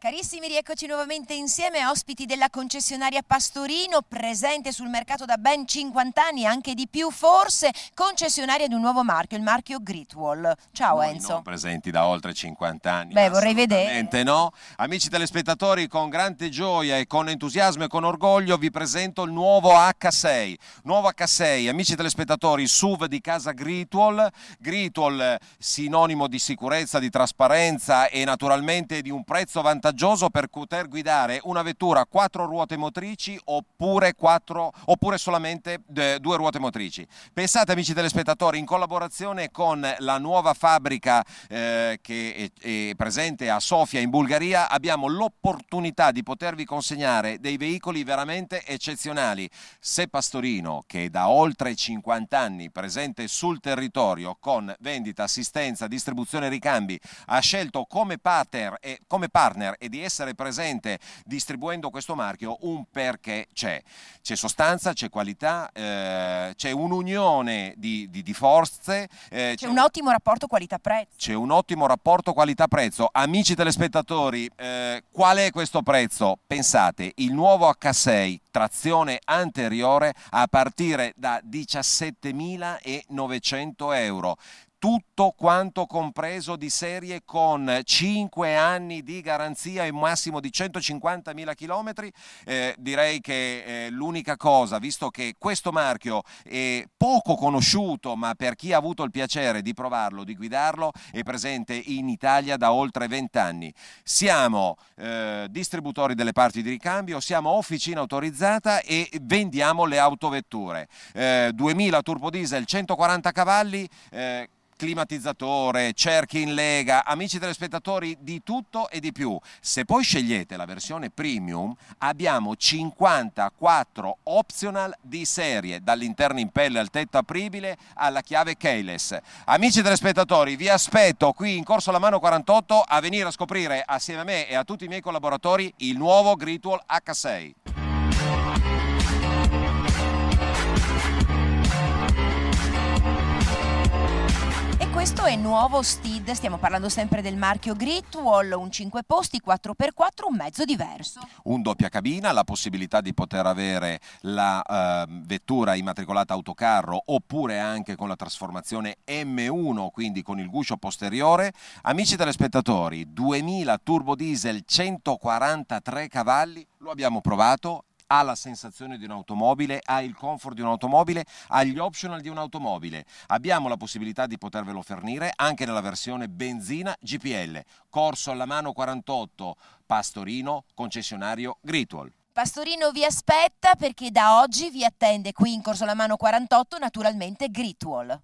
Carissimi, rieccoci nuovamente insieme, ospiti della concessionaria Pastorino, presente sul mercato da ben 50 anni, anche di più forse, concessionaria di un nuovo marchio, il marchio Gritwall. Ciao Noi Enzo. Non presenti da oltre 50 anni. Beh, vorrei vedere. no? Amici telespettatori, con grande gioia e con entusiasmo e con orgoglio vi presento il nuovo H6. Nuovo H6, amici telespettatori, SUV di casa Gritwall. Gritwall, sinonimo di sicurezza, di trasparenza e naturalmente di un prezzo vantaggioso vantaggioso per poter guidare una vettura a quattro ruote motrici oppure, quattro, oppure solamente eh, due ruote motrici. Pensate amici telespettatori, in collaborazione con la nuova fabbrica eh, che è, è presente a Sofia in Bulgaria, abbiamo l'opportunità di potervi consegnare dei veicoli veramente eccezionali. Se Pastorino, che da oltre 50 anni presente sul territorio con vendita, assistenza, distribuzione e ricambi, ha scelto come partner, e, come partner e di essere presente distribuendo questo marchio un perché c'è. C'è sostanza, c'è qualità, eh, c'è un'unione di, di, di, forze. Eh, c'è un, un ottimo rapporto qualità-prezzo. C'è un ottimo rapporto qualità-prezzo. Amici telespettatori, eh, qual è questo prezzo? Pensate, il nuovo H6 trazione anteriore a partire da 17.900 euro tutto quanto compreso di serie con 5 anni di garanzia e un massimo di 150.000 km, eh, direi che eh, l'unica cosa, visto che questo marchio è poco conosciuto, ma per chi ha avuto il piacere di provarlo, di guidarlo, è presente in Italia da oltre 20 anni. Siamo eh, distributori delle parti di ricambio, siamo officina autorizzata e vendiamo le autovetture. 2000 turbodiesel, 140 cavalli eh, climatizzatore, cerchi in lega, amici telespettatori, di tutto e di più. Se poi scegliete la versione premium, abbiamo 54 optional di serie, dall'interno in pelle al tetto apribile alla chiave keyless. Amici telespettatori, vi aspetto qui in Corso alla Mano 48 a venire a scoprire assieme a me e a tutti i miei collaboratori il nuovo Gritual H6. e nuovo Steed, stiamo parlando sempre del marchio Gritwall, un 5 posti, 4x4, un mezzo diverso. Un doppia cabina, la possibilità di poter avere la eh, vettura immatricolata autocarro oppure anche con la trasformazione M1, quindi con il guscio posteriore. Amici telespettatori, 2000 turbo diesel 143 cavalli, lo abbiamo provato, ha la sensazione di un'automobile, ha il comfort di un'automobile, ha gli optional di un'automobile. Abbiamo la possibilità di potervelo fornire anche nella versione benzina GPL. Corso alla mano 48, Pastorino, concessionario Gritual. Pastorino vi aspetta perché da oggi vi attende qui in Corso alla mano 48 naturalmente Gritual.